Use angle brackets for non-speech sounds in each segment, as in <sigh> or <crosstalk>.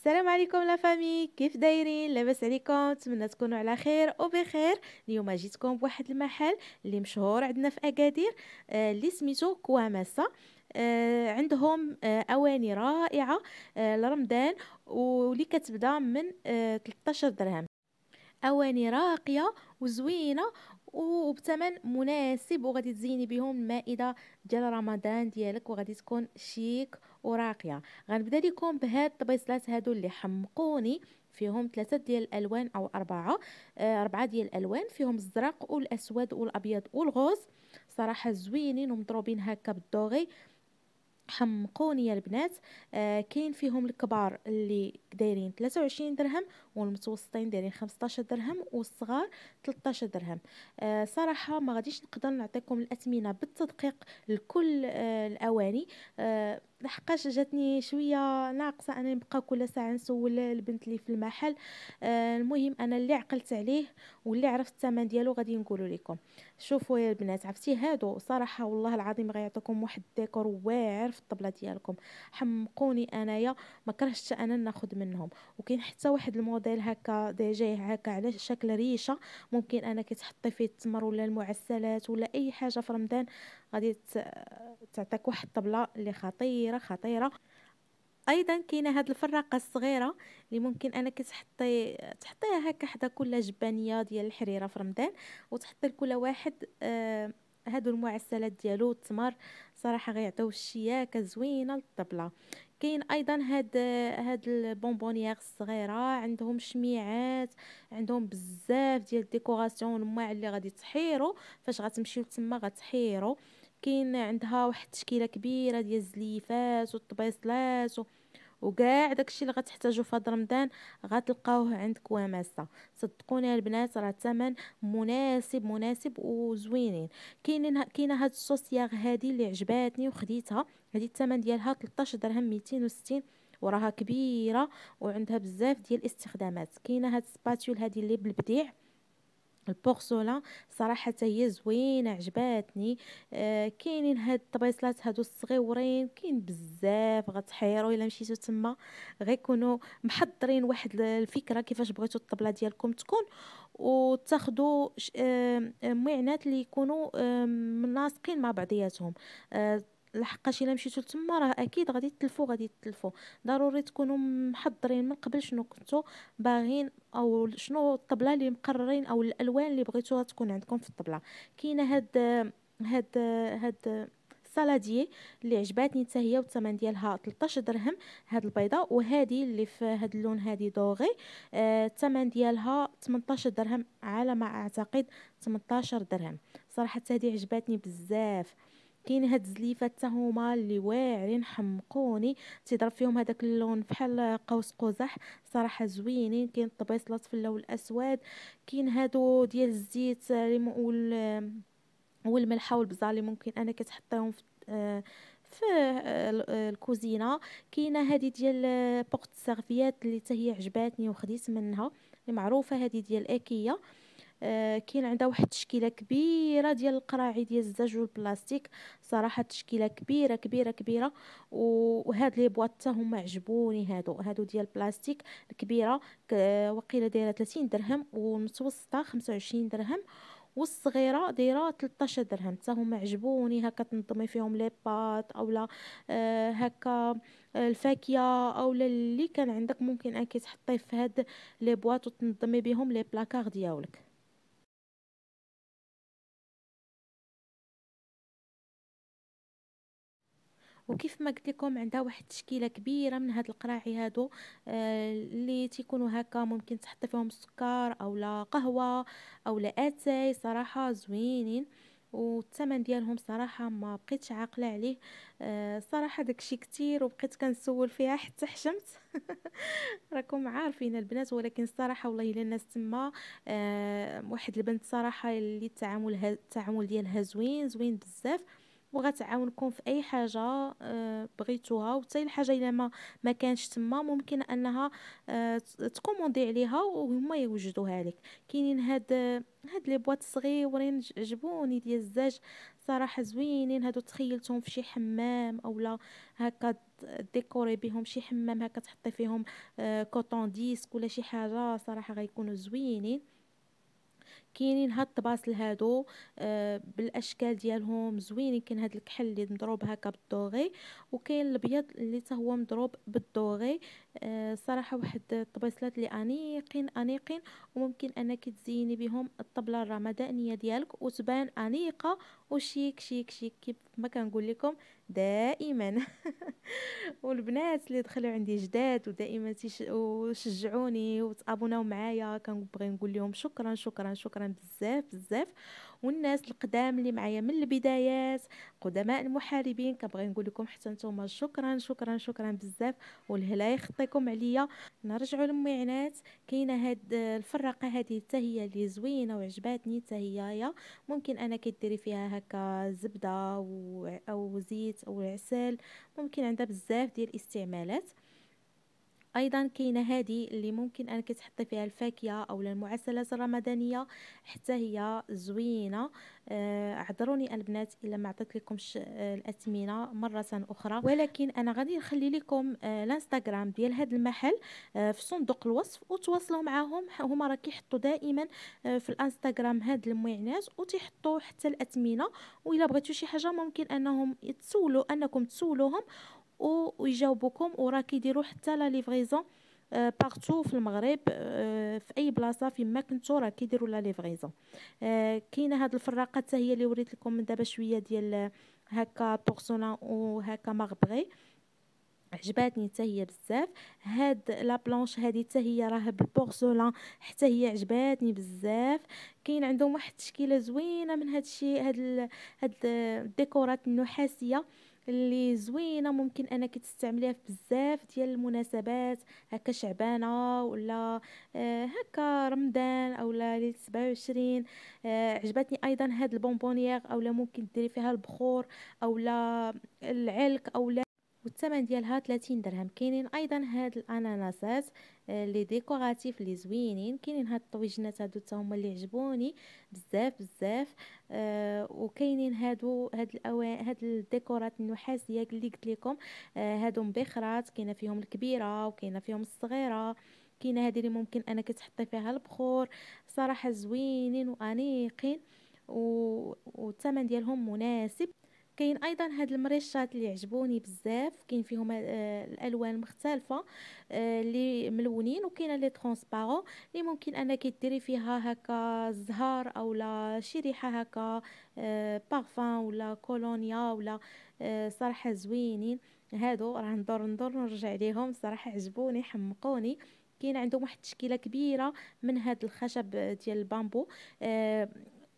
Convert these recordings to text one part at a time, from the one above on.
السلام عليكم لا فامي كيف دايرين لاباس عليكم نتمنى تكونوا على خير وبخير اليوم جيتكم بواحد المحل اللي مشهور عندنا في اكادير آه، اللي آه سميتو كواماسا آه عندهم آه اواني رائعه آه، لرمضان واللي كتبدا من 13 آه، درهم اواني راقيه وزوينه وبثمن مناسب وغادي تزيني بهم المائده ديال رمضان ديالك وغادي تكون شيك وراقيه غنبدا لكم بهاد الطبيصلات هادو اللي حمقوني فيهم ثلاثه ديال الالوان او اربعه آه اربعه ديال الالوان فيهم الزرق والاسود والابيض والغوز صراحه زوينين ومضروبين هكا بالدوغي حمقوني يا البنات آه كاين فيهم الكبار اللي دايرين 23 درهم والمتوسطين دايرين 15 درهم والصغار 13 درهم آه صراحه ما غاديش نقدر نعطيكم الاثمنه بالتدقيق لكل آه الاواني آه لحقاش جاتني شويه ناقصه انا نبقى كل ساعه نسول البنت اللي في المحل آه، المهم انا اللي عقلت عليه واللي عرفت الثمن ديالو غادي نقولوا لكم شوفوا يا البنات عرفتي هادو صراحه والله العظيم غيعطيكم واحد الديكور واعر في الطبله ديالكم حمقوني انايا ما كرهتش انا ناخذ منهم وكاين حتى واحد الموديل هكا جاي هكا على شكل ريشه ممكن انا كتحطي فيه التمر ولا المعسلات ولا اي حاجه في رمضان غادي تعطيك واحد الطبله اللي خطيره خطيره ايضا كاينه هاد الفراقه الصغيره اللي ممكن انك تحطي تحطيها هكا حدا كل جبانيه ديال الحريره في رمضان وتحطي لكل واحد آه هادو المعسلات ديالو التمر صراحه غيعطيو شياكه زوينه للطبله كاين ايضا هاد هاد البونبونيير الصغيره عندهم شميعات عندهم بزاف ديال الديكوراسيون الماع اللي غادي تحيرو فاش غتمشيو تما غتحيرو كاين عندها واحد التشكيله كبيره ديال الزليفات والطبيصلات و... وكاع داكشي اللي غتحتاجو في رمضان غتلقاوه عند كواماسة صدقوني البنات راه الثمن مناسب مناسب وزوينين كاينين كاينه هاد السوسياغ هادي اللي عجباتني وخديتها هادي الثمن ديالها 13 درهم 260 وراها كبيره وعندها بزاف ديال الاستخدامات كاينه هاد السباتول هادي اللي بالبديع البورسولا صراحه هي زوينه عجباتني آه كاينين هاد الطبيصلات هادو الصغيورين كاين بزاف غتحيروا الا مشيتو تما غيكونوا محضرين واحد الفكره كيفاش بغيتو الطبله ديالكم تكون وتاخذوا آه، آه، معنات اللي يكونوا آه، مناسقين مع بعضياتهم لحقاش الا مشيتو تما راه اكيد غادي تلفو غادي تلفو ضروري تكونوا محضرين من قبل شنو كنتو باغين او شنو الطبله اللي مقررين او الالوان اللي بغيتوها تكون عندكم في الطبله كاينه هاد هاد هاد السالاديه اللي عجباتني حتى هي والثمن ديالها 13 درهم هاد البيضه وهذه اللي في هاد اللون هادي دوغي آه، الثمن آه ديالها 18 درهم على ما اعتقد 18 درهم صراحه هذه عجباتني بزاف كاين هاد الزليفات حتى هما اللي واعرين حمقوني تيضرب فيهم هذاك اللون بحال قوس قزح صراحه زوينين كاين في اللون الاسود كاين هادو ديال الزيت وال والملحه والبزار اللي ممكن انا كتحطيهم في في الكوزينه كاينه هذه ديال بوقت السغفيات اللي حتى هي عجباتني وخديت منها معروفه هذه ديال آه آه، كاين عندها واحد التشكيله كبيره ديال القراعي ديال الزجاج والبلاستيك صراحه تشكيله كبيره كبيره كبيره وهاد لي بواط حتى هما عجبوني هادو هادو ديال البلاستيك الكبيره آه، وقيله دايره 30 درهم والمتوسطه 25 درهم والصغيره دايره 13 درهم حتى هما عجبوني هكا تنظمي فيهم لي بات اولا آه هكا آه، الفاكهه اولا اللي كان عندك ممكن انك تحطيه في هاد لي بواط وتنظمي بهم لي بلاكار ديالك وكيف ما قلت لكم عندها واحد التشكيله كبيره من هاد القراعي هادو آه اللي تيكونوا هكا ممكن تحط فيهم سكر او لا قهوه او لا اتاي صراحه زوينين والثمن ديالهم صراحه ما بقيتش عاقله عليه آه صراحه داكشي كتير وبقيت كنسول فيها حتى حشمت <laughs> راكم عارفين البنات ولكن صراحه والله الا الناس تما آه واحد البنت صراحه اللي التعامل التعامل ديالها زوين زوين بزاف وغتعاونكم في اي حاجه آه، بغيتوها وحتى الحاجه الا ما ما كانش تما ممكن انها آه، تكوموندي عليها وهما يوجدوها لك كاينين هاد هاد لي بواط صغيورين جبوني ديال الزاج صراحه زوينين هادو تخيلتهم في شي حمام اولا هكا ديكوري بهم شي حمام هكا تحطي فيهم آه، كوطون ديسك ولا شي حاجه صراحه غيكونوا زوينين كاينين هاد الطباصل هادو آه، بالاشكال ديالهم زوينين كاين هاد الكحل اللي مضروب هكا بالدوغي وكاين الابيض اللي حتى هو مضروب بالدوغي آه، صراحه واحد الطبيصلات اللي انيقين انيقين وممكن انك تزيني بهم الطبله الرمضانيه ديالك وتبان انيقه وشيك شيك شيك كيف ما كنقول لكم دائما <laughs> <laughs> والبنات اللي دخلوا عندي جداد ودائما تيش... وشجعوني وتابوناو معايا كنبغي نقول لهم شكرا شكرا شكرا بزاف بزاف والناس القدام اللي معايا من البدايات قدماء المحاربين كنبغي نقول لكم حتى نتوما شكرا شكرا شكرا بزاف والهلا يخطيكم عليا نرجعوا للمعينات كاينه هاد الفراقه هذه حتى هي اللي زوينه وعجباتني حتى هي ممكن انا كديري فيها هكا زبده او زيت او عسل ممكن عندها بزاف ديال الاستعمالات ايضا كاينه هذه اللي ممكن انك تحطي فيها الفاكهه او المعسلات الرمضانيه حتى هي زوينه آه عذروني البنات الا ما عطيت لكم آه الاثمنه مره اخرى ولكن انا غادي نخلي لكم آه الانستغرام ديال هذا المحل آه في صندوق الوصف وتواصلوا معاهم هما راه كيحطوا دائما آه في الانستغرام هاد المعينات وتيحطوا حتى الاثمنه الا بغيتوا شي حاجه ممكن انهم يتسولوا انكم تسولوهم ويجاوبوكم وراه كيديروا حتى لا ليفريزون بارتو آه، في المغرب آه، في اي بلاصه فيما كنتو راه كيديروا لا ليفريزون آه، كاينه هاد الفراقه حتى هي اللي وريت لكم من دابا شويه ديال هكا بورسونا وهكا مغبغي عجباتني حتى هي بزاف هاد لا بلونش هادي حتى هي راه بالبورسولان حتى هي عجباتني بزاف كاين عندهم واحد التشكيله زوينه من هاد هاد هاد الديكورات النحاسيه اللي زوينه ممكن انك تستعمليها في بزاف ديال المناسبات هكا شعبانه ولا آه، هكا رمضان اولا ليله 27 آه، عجبتني ايضا هاد البونبونيير اولا ممكن ديري فيها البخور اولا العلك اولا والثمن ديالها 30 درهم كاينين ايضا هاد الاناناسات آه، لي ديكوراتيف لي زوينين كاينين هاد الطويجنات هادو حتى هما اللي عجبوني بزاف بزاف آه وكاينين هادو هاد الاوان هاد الديكورات النحاسيه اللي قلت لكم آه هادو مبخرات كاينه فيهم الكبيره وكاينه فيهم الصغيره كاينه هذه اللي ممكن انا كتحطي فيها البخور صراحه زوينين وانيقين والثمن ديالهم مناسب كاين ايضا هاد المريشات اللي عجبوني بزاف كاين فيهم آه، الالوان مختلفه آه، اللي ملونين وكاين لي ترونسبارون اللي ممكن انك ديري فيها هكا او اولا شي ريحه هكا بارفان آه، ولا كولونيا ولا صراحه زوينين هادو راه ندور ندور نرجع ليهم صراحه عجبوني حمقوني كاين عندهم واحد التشكيله كبيره من هاد الخشب ديال البامبو آه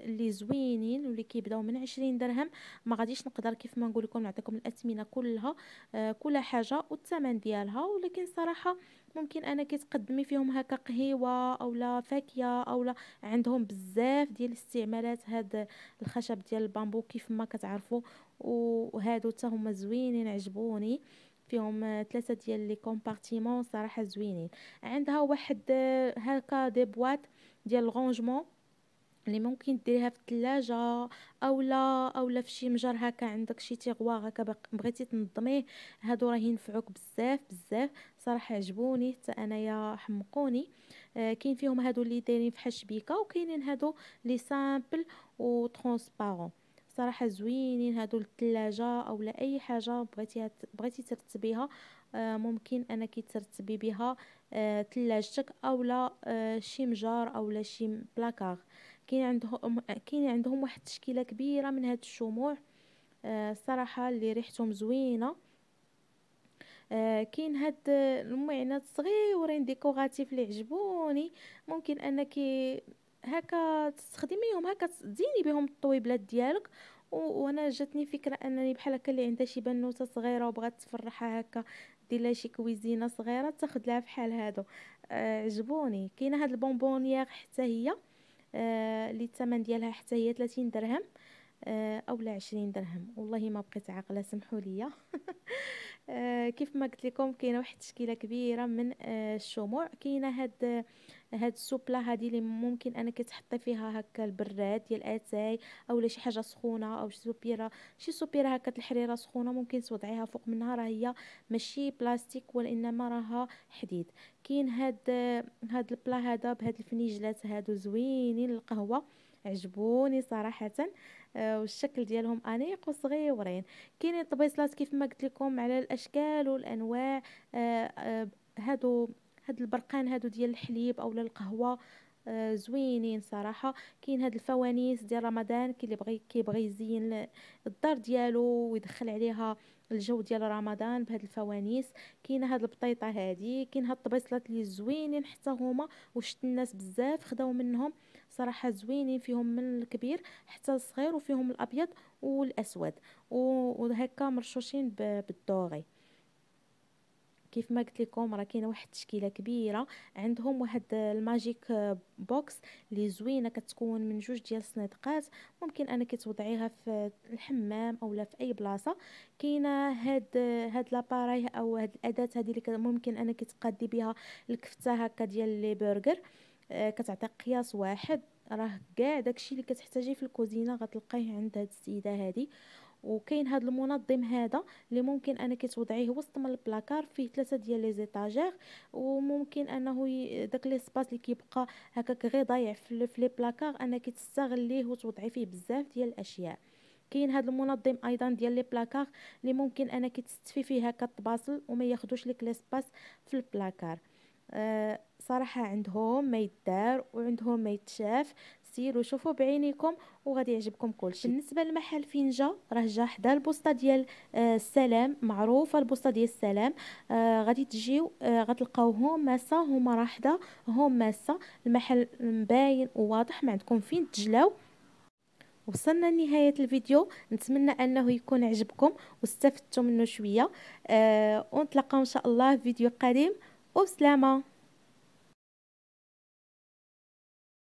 اللي زوينين واللي كيبداو من عشرين درهم ما غاديش نقدر كيف ما نقول لكم نعطيكم الاثمنه كلها آه، كل حاجه والثمن ديالها ولكن صراحه ممكن انا كتقدمي فيهم هكا قهيوه اولا فاكهه اولا عندهم بزاف ديال الاستعمالات هاد الخشب ديال البامبو كيف ما كتعرفوا وهادو حتى هما زوينين عجبوني فيهم آه، ثلاثه ديال لي كومبارتيمون صراحه زوينين عندها واحد آه، هكا دي بواط ديال الرونجمون اللي ممكن ديريها في الثلاجه اولا اولا في شي مجر هكا عندك شي تيغوار هكا بغيتي تنظميه هادو راه ينفعوك بزاف بزاف صراحه عجبوني حتى انايا حمقوني آه كاين فيهم هادو اللي دايرين فحال حشبيكة وكاينين هادو لي سامبل وترونسبارون صراحه زوينين هادو للثلاجه اولا اي حاجه بغيتيها بغيتي ترتبيها آه، ممكن انك ترتبي بها آه، ثلاجتك اولا آه، شي مجار اولا شي بلاكار كاين عندهم كاين عندهم واحد التشكيله كبيره من هاد الشموع الصراحه اللي ريحتهم زوينه كاين هاد المعينات صغيورين ديكوغاتيف اللي عجبوني ممكن انك هكا تستخدميهم هكا تزيني بهم الطويبلات ديالك وانا جاتني فكره انني بحال هكا اللي عندها شي بنوته صغيره وبغات تفرحها هكا دير لها شي كويزينه صغيره تاخد لها بحال هادو آه عجبوني كاينه هاد البونبونيير حتى هي آه الثمن ديالها حتى هي 30 درهم آه اولا 20 درهم والله ما بقيت عاقله سمحوا لي <laughs> آه كيف ما قلت لكم كاينه واحد التشكيله كبيره من آه الشموع كاينه هاد هاد السوبلا هادي اللي ممكن انك تحطي فيها هكا البراد ديال اتاي اولا شي حاجه سخونه او شي سوبيره شي سوبيره هكا الحريره سخونه ممكن توضعيها فوق منها راه هي ماشي بلاستيك وانما راها حديد كاين هاد هاد البلا هذا بهاد الفنيجلات هادو زوينين القهوه عجبوني صراحه آه والشكل ديالهم انيق وصغيورين كاينين طبيصلات كيف ما قلت لكم على الاشكال والانواع آه آه هادو هاد البرقان هادو ديال الحليب اولا القهوه آه، زوينين صراحه كاين هاد الفوانيس ديال رمضان كي اللي بغي كيبغي يزين الدار ديالو ويدخل عليها الجو ديال رمضان بهاد الفوانيس كاين هاد البطيطه هادي كاين هاد الطبيصلات اللي زوينين حتى هما وشت الناس بزاف خداو منهم صراحه زوينين فيهم من الكبير حتى الصغير وفيهم الابيض والاسود وهكا مرشوشين بالدوغي كيف ما قلت لكم راه كاينه واحد التشكيله كبيره عندهم واحد الماجيك بوكس اللي زوينه كتكون من جوج ديال الصنادقات ممكن انك توضعيها في الحمام اولا في اي بلاصه كاينه هاد هاد لاباراي او هاد الاداه هذه اللي ممكن انك تقادي بها الكفته هكا ديال لي برجر آه، كتعطي قياس واحد راه كاع داكشي اللي كتحتاجيه في الكوزينه غتلقيه عند هاد السيده هادي وكاين هذا المنظم هذا اللي ممكن انا كتوضعيه وسط من البلاكار فيه ثلاثه ديال لي زيتاجير وممكن انه داك لي سباس اللي كيبقى هكاك غير ضايع في لي بلاكار انا كتستغليه وتوضعي فيه بزاف ديال الاشياء كاين هذا المنظم ايضا ديال لي بلاكار اللي ممكن انا كتستفي فيه هكا الطباسل وما ياخذوش لك لي سباس في البلاكار أه صراحه عندهم ما يدار وعندهم ما يتشاف كتير وشوفوا بعينيكم وغادي يعجبكم كلشي بالنسبه للمحل فين جا راه جا حدا آه، البوسطه ديال السلام معروفه آه، البوسطه ديال السلام غادي تجيو آه، غتلقاو غتلقاوهم ماسا هما راه حدا هما ماسا المحل باين وواضح ما عندكم فين تجلاو وصلنا لنهاية الفيديو نتمنى أنه يكون عجبكم واستفدتم منه شوية أه ونتلقى إن شاء الله في فيديو قادم وسلامة